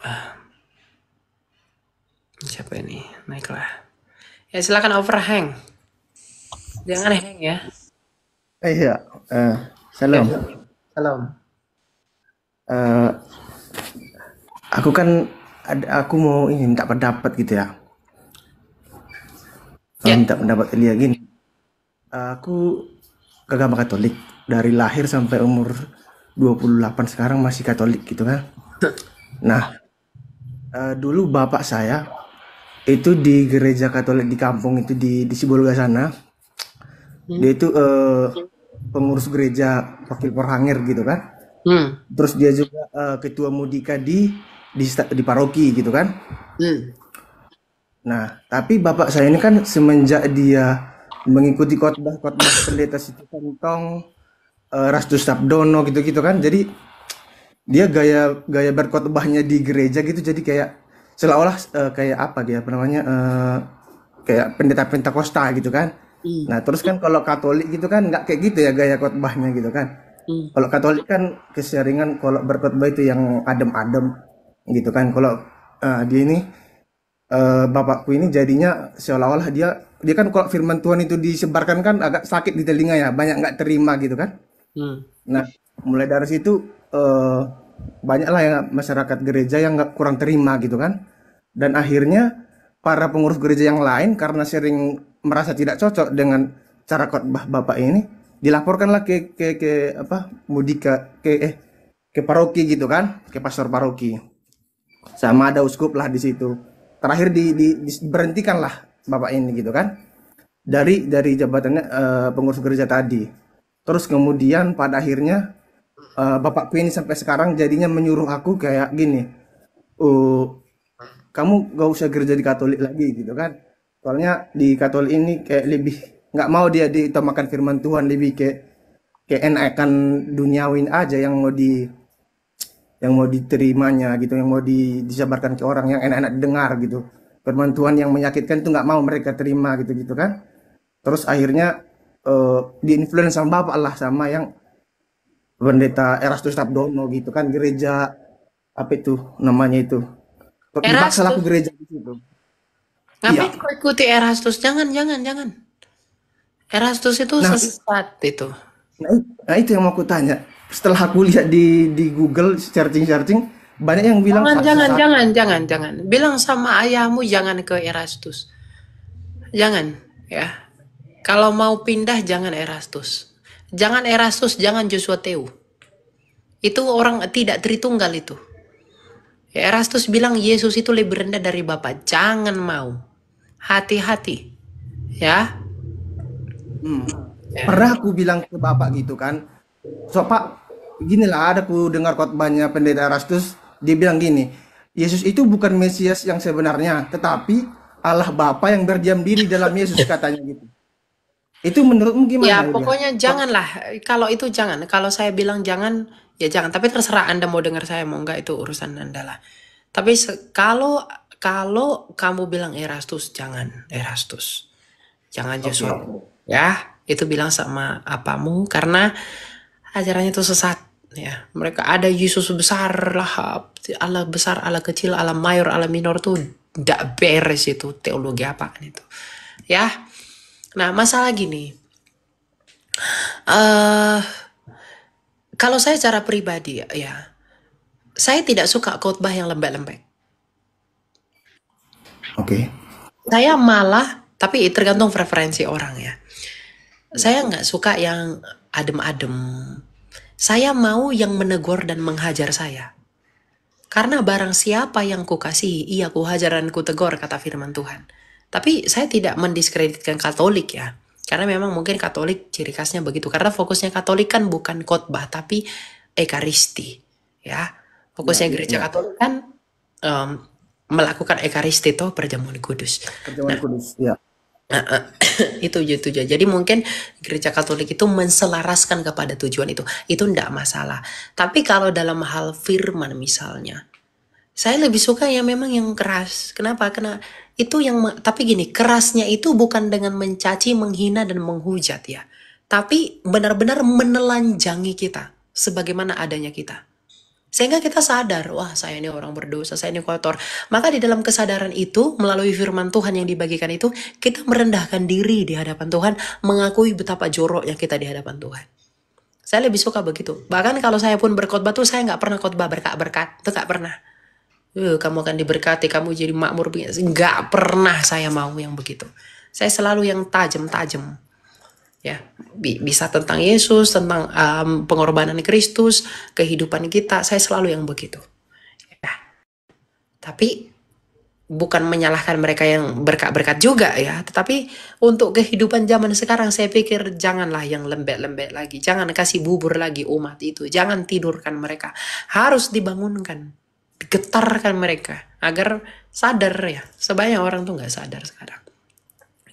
Ah. siapa ini naiklah
ya silakan overhang jangan hang ya
eh, iya uh, salam ya. salam eh, aku kan aku mau ingin minta pendapat gitu ya yeah. minta pendapat ini gini uh, aku agama Katolik dari lahir sampai umur 28 sekarang masih Katolik gitu kan nah uh, dulu bapak saya itu di gereja Katolik di kampung itu di di Sibolga sana. Hmm. Dia itu uh, pengurus gereja wakil perhangir gitu kan. Hmm. Terus dia juga uh, ketua mudika di di di paroki gitu kan. Hmm. Nah, tapi bapak saya ini kan semenjak dia mengikuti khotbah-khotbah pendeta situ Kantong, uh, Rastu Sabdono gitu-gitu kan. Jadi dia gaya gaya berkhotbahnya di gereja gitu jadi kayak seolah-olah uh, kayak apa dia apa namanya uh, kayak pendeta Pentakosta gitu kan mm. nah terus kan kalau Katolik gitu kan nggak kayak gitu ya gaya khotbahnya gitu kan mm. kalau Katolik kan keseringan kalau berkhotbah itu yang adem-adem gitu kan kalau uh, dia ini uh, bapakku ini jadinya seolah-olah dia dia kan kalau firman Tuhan itu disebarkan kan agak sakit di telinga ya banyak nggak terima gitu kan mm. nah mulai dari situ uh, banyaklah ya masyarakat gereja yang nggak kurang terima gitu kan dan akhirnya para pengurus gereja yang lain karena sering merasa tidak cocok dengan cara khotbah bapak ini dilaporkanlah ke ke ke apa mudika ke eh ke paroki gitu kan ke pastor paroki sama ada uskup lah di situ terakhir di, di, di berhentikanlah bapak ini gitu kan dari dari jabatannya uh, pengurus gereja tadi terus kemudian pada akhirnya uh, eh, bapakku ini sampai sekarang jadinya menyuruh aku kayak gini uh, kamu gak usah kerja di Katolik lagi gitu kan soalnya di Katolik ini kayak lebih nggak mau dia makan firman Tuhan lebih kayak kayak enakan duniawin aja yang mau di yang mau diterimanya gitu yang mau di, disebarkan ke orang yang enak-enak dengar gitu firman Tuhan yang menyakitkan itu nggak mau mereka terima gitu gitu kan terus akhirnya uh, diinfluence sama bapak lah sama yang pendeta Erastus Tabdono gitu kan gereja apa itu namanya itu Erastus. Dipaksa gereja
gitu
Ngapain iya. kau ikuti Erastus? Jangan, jangan, jangan. Erastus itu nah, sesat itu.
Nah, nah itu yang mau aku tanya. Setelah aku lihat di di Google searching-searching banyak yang bilang jangan, jangan, sesat. jangan,
jangan, jangan. Bilang sama ayahmu jangan ke Erastus. Jangan, ya. Kalau mau pindah jangan Erastus. Jangan Erastus, jangan Joshua Teu. Itu orang tidak Tritunggal itu. Ya, Erastus bilang Yesus itu lebih rendah dari Bapa. Jangan mau. Hati-hati. Ya.
Hmm.
ya. Pernah aku bilang ke Bapak gitu kan. So, Pak, ginilah ada aku dengar khotbahnya pendeta Erastus. Dia bilang gini, Yesus itu bukan Mesias yang sebenarnya, tetapi Allah Bapa yang berdiam diri dalam Yesus katanya gitu. Itu menurutmu gimana? Ya, pokoknya
ya? janganlah. Kalau itu jangan. Kalau saya bilang jangan, ya jangan. Tapi terserah Anda mau dengar saya mau enggak itu urusan Anda lah. Tapi kalau kalau kamu bilang Erastus, jangan Erastus. Jangan okay. Joshua. Ya, itu bilang sama apamu karena ajarannya itu sesat ya. Mereka ada Yesus besar lah, Allah besar, Allah kecil, Allah mayor, Allah minor tuh tidak beres itu teologi apaan itu. Ya, Nah, masalah gini. Uh, kalau saya secara pribadi ya, saya tidak suka khotbah yang lembek-lembek. Oke. Okay. Saya malah, tapi tergantung preferensi orang ya. Saya nggak suka yang adem-adem. Saya mau yang menegur dan menghajar saya. Karena barang siapa yang kukasihi, ia kuhajar dan kutegur, kata firman Tuhan. Tapi saya tidak mendiskreditkan Katolik ya. Karena memang mungkin Katolik ciri khasnya begitu. Karena fokusnya Katolik kan bukan khotbah tapi ekaristi, ya. Fokusnya nah, gereja ya. Katolik kan um, melakukan ekaristi toh perjamuan kudus. Perjamuan nah, kudus, ya. itu tujuan. Gitu. Jadi mungkin gereja Katolik itu menselaraskan kepada tujuan itu. Itu tidak masalah. Tapi kalau dalam hal firman misalnya, saya lebih suka yang memang yang keras. Kenapa? Karena itu yang tapi gini kerasnya itu bukan dengan mencaci menghina dan menghujat ya tapi benar-benar menelanjangi kita sebagaimana adanya kita sehingga kita sadar, wah saya ini orang berdosa, saya ini kotor. Maka di dalam kesadaran itu, melalui firman Tuhan yang dibagikan itu, kita merendahkan diri di hadapan Tuhan, mengakui betapa joroknya kita di hadapan Tuhan. Saya lebih suka begitu. Bahkan kalau saya pun berkhotbah tuh saya nggak pernah khotbah berkat-berkat, itu nggak pernah. Eh, kamu akan diberkati, kamu jadi makmur. Gak pernah saya mau yang begitu. Saya selalu yang tajam-tajam. Ya, bisa tentang Yesus, tentang um, pengorbanan Kristus, kehidupan kita. Saya selalu yang begitu. Ya. Tapi bukan menyalahkan mereka yang berkat-berkat juga ya, tetapi untuk kehidupan zaman sekarang saya pikir janganlah yang lembek-lembek lagi, jangan kasih bubur lagi umat itu, jangan tidurkan mereka, harus dibangunkan getarkan mereka agar sadar ya. Sebanyak orang tuh nggak sadar sekarang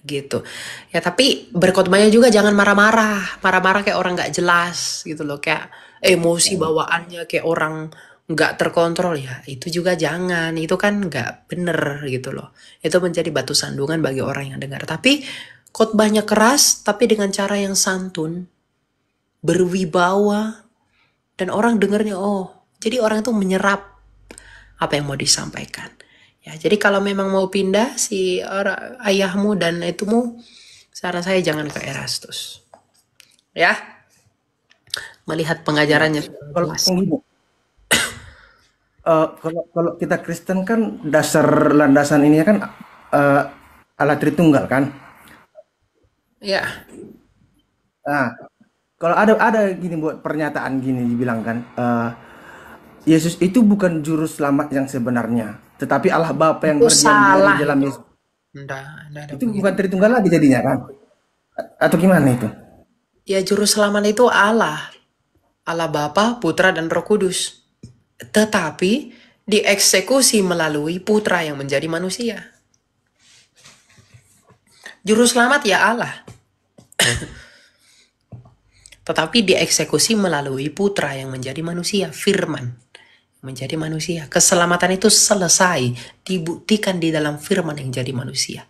gitu ya tapi berkhotbahnya juga jangan marah-marah marah-marah kayak orang nggak jelas gitu loh kayak emosi bawaannya kayak orang nggak terkontrol ya itu juga jangan itu kan nggak bener gitu loh itu menjadi batu sandungan bagi orang yang dengar tapi khotbahnya keras tapi dengan cara yang santun berwibawa dan orang dengarnya oh jadi orang itu menyerap apa yang mau disampaikan. Ya, jadi kalau memang mau pindah si orang, ayahmu dan itumu, saran saya jangan ke Erastus. Ya. Melihat pengajarannya. Kalau
Uh, kalau kalau kita Kristen kan dasar landasan ini kan uh, alat Tritunggal kan? Ya. Yeah. Nah, kalau ada ada gini buat pernyataan gini dibilangkan uh, eh, Yesus itu bukan juru selamat yang sebenarnya, tetapi Allah Bapa yang berdiam di dalam Yesus. Nggak, nggak ada itu begini. bukan Tritunggal lagi jadinya kan? atau gimana itu?
Ya juru selamat itu Allah. Allah Bapa, Putra dan Roh Kudus. Tetapi dieksekusi melalui putra yang menjadi manusia. Juru selamat ya Allah. Tetapi dieksekusi melalui putra yang menjadi manusia, firman menjadi manusia. Keselamatan itu selesai dibuktikan di dalam firman yang jadi manusia.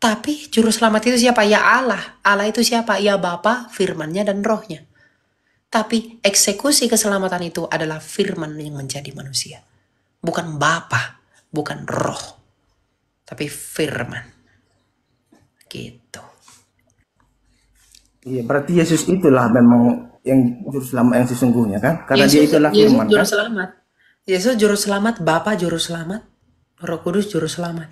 Tapi juru selamat itu siapa? Ya Allah. Allah itu siapa? Ya Bapa, firmannya dan rohnya. Tapi eksekusi keselamatan itu adalah firman yang menjadi manusia. Bukan Bapa, bukan roh. Tapi firman. Gitu. Iya,
berarti Yesus itulah memang yang juru selamat yang sesungguhnya kan? Karena Yesus, dia itulah firman Yesus juru kan?
selamat. Yesus juru selamat, Bapa juru selamat, Roh Kudus juru selamat.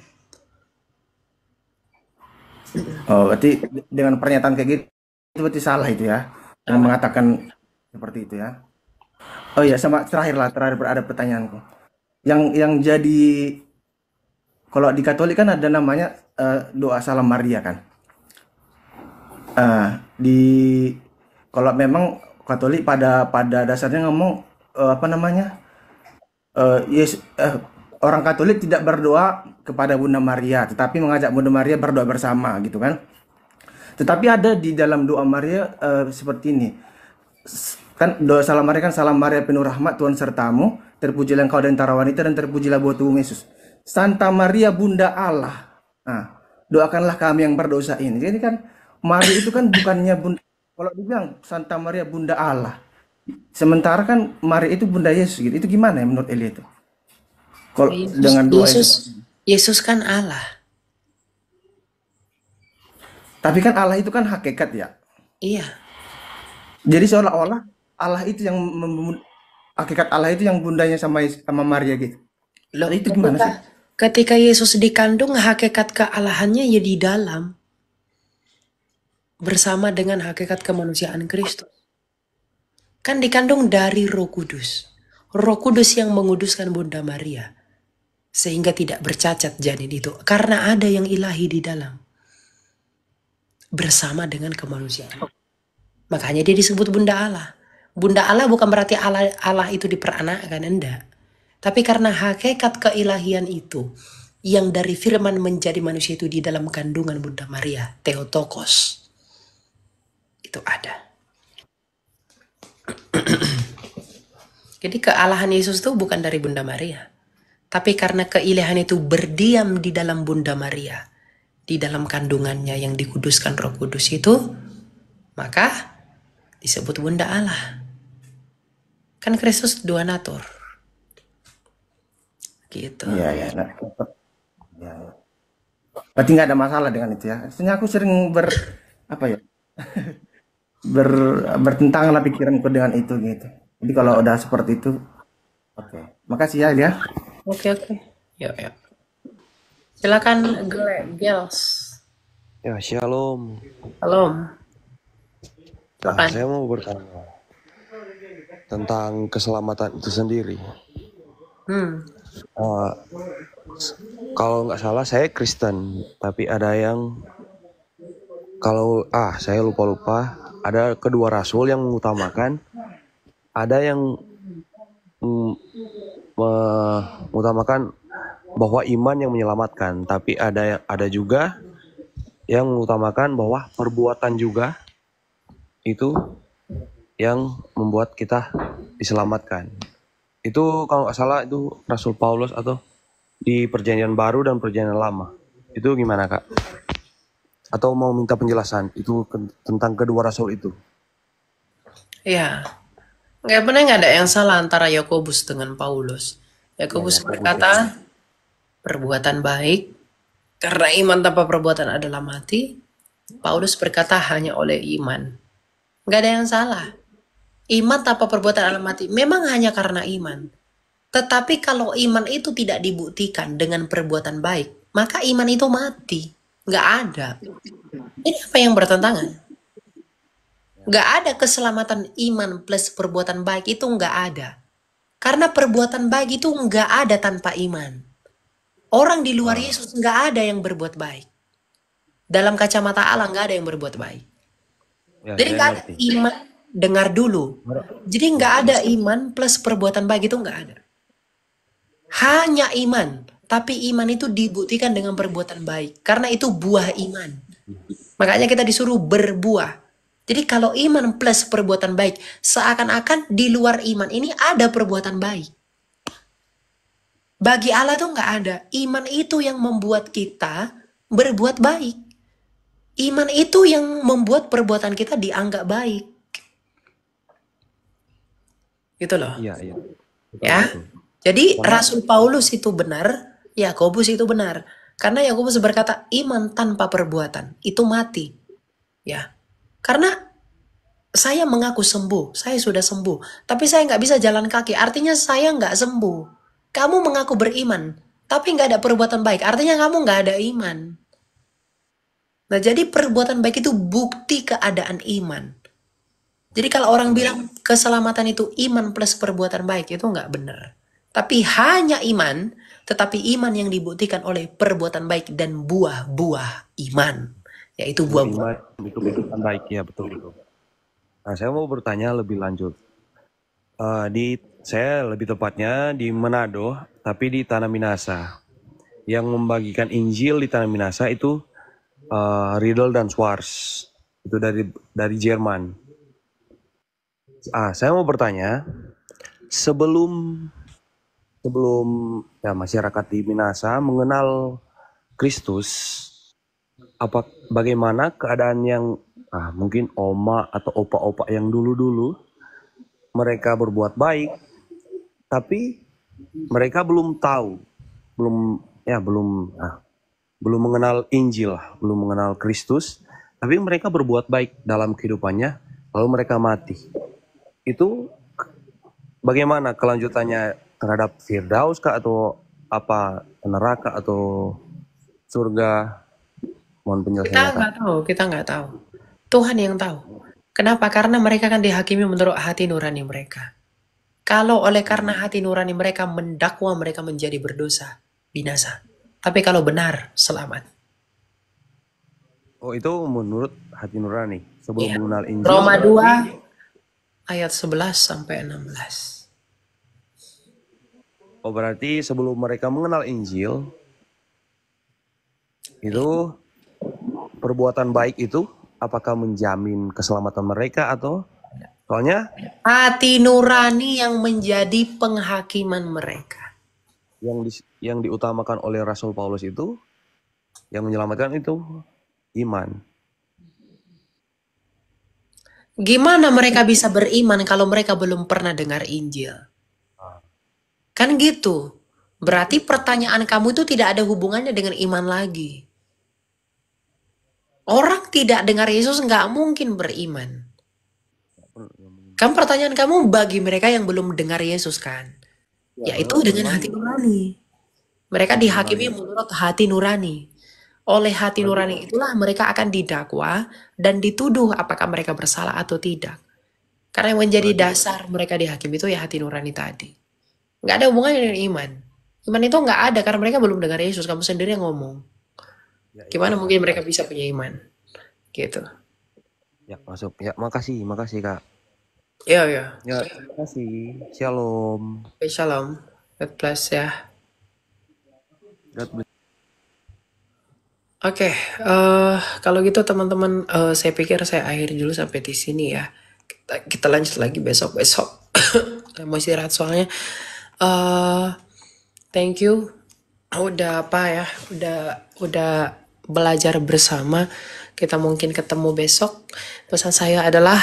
Oh, berarti dengan pernyataan kayak gitu itu berarti salah itu ya. Yang mengatakan seperti itu ya. Oh iya sama terakhir lah, terakhir ada pertanyaanku. Yang yang jadi kalau di Katolik kan ada namanya uh, doa salam Maria kan. Uh, di kalau memang Katolik pada pada dasarnya ngomong uh, apa namanya? uh, uh, orang Katolik tidak berdoa kepada Bunda Maria, tetapi mengajak Bunda Maria berdoa bersama gitu kan. Tetapi ada di dalam doa Maria uh, seperti ini. Kan doa salam Maria kan salam Maria penuh rahmat Tuhan sertamu, terpujilah engkau dan antara wanita dan terpujilah buat tubuh Yesus. Santa Maria Bunda Allah. Nah, doakanlah kami yang berdosa ini. Jadi kan Maria itu kan bukannya Bunda kalau dibilang Santa Maria Bunda Allah Sementara kan Maria itu bunda Yesus gitu. Itu gimana ya menurut Elia itu? Kalau dengan dua Yesus,
Yesus kan Allah.
Tapi kan Allah itu kan hakikat ya. Iya. Jadi seolah-olah Allah itu yang hakikat Allah itu yang bundanya sama sama Maria gitu. Loh, itu gimana ketika, sih?
Ketika Yesus dikandung, hakikat kealahannya ya di dalam bersama dengan hakikat kemanusiaan Kristus kan dikandung dari Roh Kudus. Roh Kudus yang menguduskan Bunda Maria sehingga tidak bercacat janin itu karena ada yang ilahi di dalam bersama dengan kemanusiaan. Makanya dia disebut Bunda Allah. Bunda Allah bukan berarti Allah Allah itu diperanakan enggak. Tapi karena hakikat keilahian itu yang dari firman menjadi manusia itu di dalam kandungan Bunda Maria, Theotokos. Itu ada. Jadi kealahan Yesus itu bukan dari Bunda Maria. Tapi karena keilahan itu berdiam di dalam Bunda Maria, di dalam kandungannya yang dikuduskan Roh Kudus itu, maka disebut Bunda Allah. Kan Kristus dua natur. Gitu. Iya, iya. ya.
Berarti nggak ada masalah dengan itu ya. Sebenarnya aku sering ber apa ya? ber bertentanganlah pikiranku dengan itu gitu. Jadi kalau udah seperti itu,
oke.
Okay. Makasih ya, Lia. Oke, oke. Ya, ya.
Silakan girls.
Ya, shalom. Shalom. Nah, saya mau bertanya tentang keselamatan itu sendiri. Hmm. Uh, kalau nggak salah saya Kristen, tapi ada yang kalau ah saya lupa lupa ada kedua rasul yang mengutamakan ada yang mm, mengutamakan bahwa iman yang menyelamatkan tapi ada ada juga yang mengutamakan bahwa perbuatan juga itu yang membuat kita diselamatkan itu kalau nggak salah itu Rasul Paulus atau di perjanjian baru dan perjanjian lama itu gimana kak? atau mau minta penjelasan itu tentang kedua rasul itu?
Iya. Nggak benar nggak ada yang salah antara Yakobus dengan Paulus. Yakobus ya, berkata, ya. perbuatan baik karena iman tanpa perbuatan adalah mati. Paulus berkata hanya oleh iman. Nggak ada yang salah. Iman tanpa perbuatan adalah mati. Memang hanya karena iman. Tetapi kalau iman itu tidak dibuktikan dengan perbuatan baik, maka iman itu mati nggak ada. Ini eh, apa yang bertentangan? Nggak ada keselamatan iman plus perbuatan baik itu nggak ada. Karena perbuatan baik itu nggak ada tanpa iman. Orang di luar Yesus nggak ada yang berbuat baik. Dalam kacamata Allah nggak ada yang berbuat baik.
Ya, Jadi nggak ada iman
dengar dulu. Jadi nggak ada iman plus perbuatan baik itu nggak ada. Hanya iman. Tapi iman itu dibuktikan dengan perbuatan baik. Karena itu buah iman. Makanya kita disuruh berbuah. Jadi kalau iman plus perbuatan baik, seakan-akan di luar iman ini ada perbuatan baik. Bagi Allah tuh nggak ada. Iman itu yang membuat kita berbuat baik. Iman itu yang membuat perbuatan kita dianggap baik. Gitu loh. Iya, iya. ya, ya. Ya. Jadi Rasul Paulus itu benar Yakobus itu benar. Karena Yakobus berkata, iman tanpa perbuatan itu mati. Ya. Karena saya mengaku sembuh, saya sudah sembuh, tapi saya nggak bisa jalan kaki. Artinya saya nggak sembuh. Kamu mengaku beriman, tapi nggak ada perbuatan baik. Artinya kamu nggak ada iman. Nah, jadi perbuatan baik itu bukti keadaan iman. Jadi kalau orang bilang keselamatan itu iman plus perbuatan baik, itu nggak benar. Tapi hanya iman tetapi iman yang dibuktikan oleh perbuatan baik dan buah-buah
iman, yaitu buah-buah. Itu perbuatan baik ya betul betul. Nah saya mau bertanya lebih lanjut. Uh, di saya lebih tepatnya di Manado, tapi di Tanah Minasa. Yang membagikan Injil di Tanah Minasa itu uh, eh, Riddle dan Swartz, Itu dari dari Jerman. Ah, saya mau bertanya, sebelum sebelum ya masyarakat di Minasa mengenal Kristus apa bagaimana keadaan yang ah, mungkin oma atau opa-opa yang dulu-dulu mereka berbuat baik tapi mereka belum tahu belum ya belum ah, belum mengenal Injil belum mengenal Kristus tapi mereka berbuat baik dalam kehidupannya lalu mereka mati itu bagaimana kelanjutannya terhadap Firdaus kah atau apa neraka atau surga? Mohon penjelasan Kita nggak
tahu, kita nggak tahu. Tuhan yang tahu. Kenapa? Karena mereka kan dihakimi menurut hati nurani mereka. Kalau oleh karena hati nurani mereka mendakwa mereka menjadi berdosa, binasa. Tapi kalau benar, selamat.
Oh itu menurut hati nurani sebelum ya. mengenal Injil. Roma
2 ayat 11 sampai 16.
Oh berarti sebelum mereka mengenal Injil itu perbuatan baik itu apakah menjamin keselamatan mereka atau soalnya
hati nurani yang menjadi penghakiman mereka
yang di, yang diutamakan oleh Rasul Paulus itu yang menyelamatkan itu iman.
Gimana mereka bisa beriman kalau mereka belum pernah dengar Injil? Kan gitu. Berarti pertanyaan kamu itu tidak ada hubungannya dengan iman lagi. Orang tidak dengar Yesus nggak mungkin beriman. Kan pertanyaan kamu bagi mereka yang belum dengar Yesus kan? Ya, Yaitu dengan hati nurani. Mereka dihakimi menurut hati nurani. Oleh hati nurani itulah mereka akan didakwa dan dituduh apakah mereka bersalah atau tidak. Karena yang menjadi dasar mereka dihakimi itu ya hati nurani tadi nggak ada hubungannya dengan iman iman itu nggak ada karena mereka belum dengar Yesus kamu sendiri yang ngomong ya, gimana ya. mungkin mereka bisa punya iman gitu
ya masuk ya makasih makasih kak
ya ya ya makasih. shalom okay, shalom God bless ya God bless Oke, okay, uh, eh, kalau gitu teman-teman, uh, saya pikir saya akhir dulu sampai di sini ya. Kita, kita lanjut lagi besok-besok. mau istirahat soalnya Eh, thank you udah apa ya udah udah belajar bersama kita mungkin ketemu besok pesan saya adalah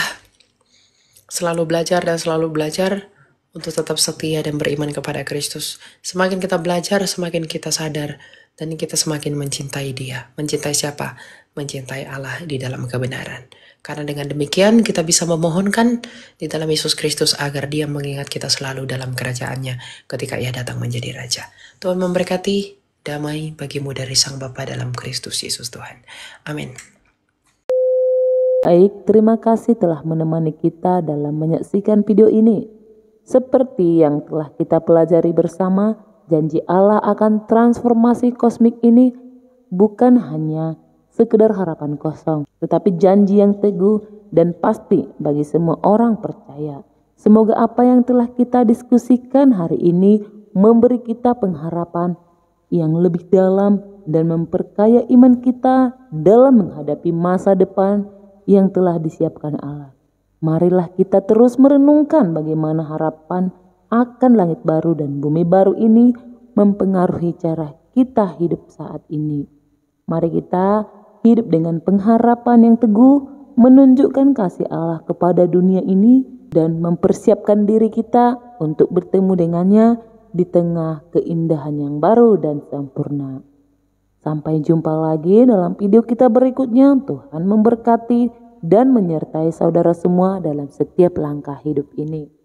selalu belajar dan selalu belajar untuk tetap setia dan beriman kepada Kristus. Semakin kita belajar, semakin kita sadar, dan kita semakin mencintai Dia. Mencintai siapa? Mencintai Allah di dalam kebenaran. Karena dengan demikian kita bisa memohonkan di dalam Yesus Kristus agar dia mengingat kita selalu dalam kerajaannya ketika ia datang menjadi Raja. Tuhan memberkati damai bagimu dari Sang Bapa dalam Kristus Yesus Tuhan. Amin.
Baik, terima kasih telah menemani kita dalam menyaksikan video ini. Seperti yang telah kita pelajari bersama, janji Allah akan transformasi kosmik ini bukan hanya sekedar harapan kosong, tetapi janji yang teguh dan pasti bagi semua orang percaya. Semoga apa yang telah kita diskusikan hari ini memberi kita pengharapan yang lebih dalam dan memperkaya iman kita dalam menghadapi masa depan yang telah disiapkan Allah. Marilah kita terus merenungkan bagaimana harapan akan langit baru dan bumi baru ini mempengaruhi cara kita hidup saat ini. Mari kita hidup dengan pengharapan yang teguh, menunjukkan kasih Allah kepada dunia ini, dan mempersiapkan diri kita untuk bertemu dengannya di tengah keindahan yang baru dan sempurna. Sampai jumpa lagi dalam video kita berikutnya. Tuhan memberkati dan menyertai saudara semua dalam setiap langkah hidup ini.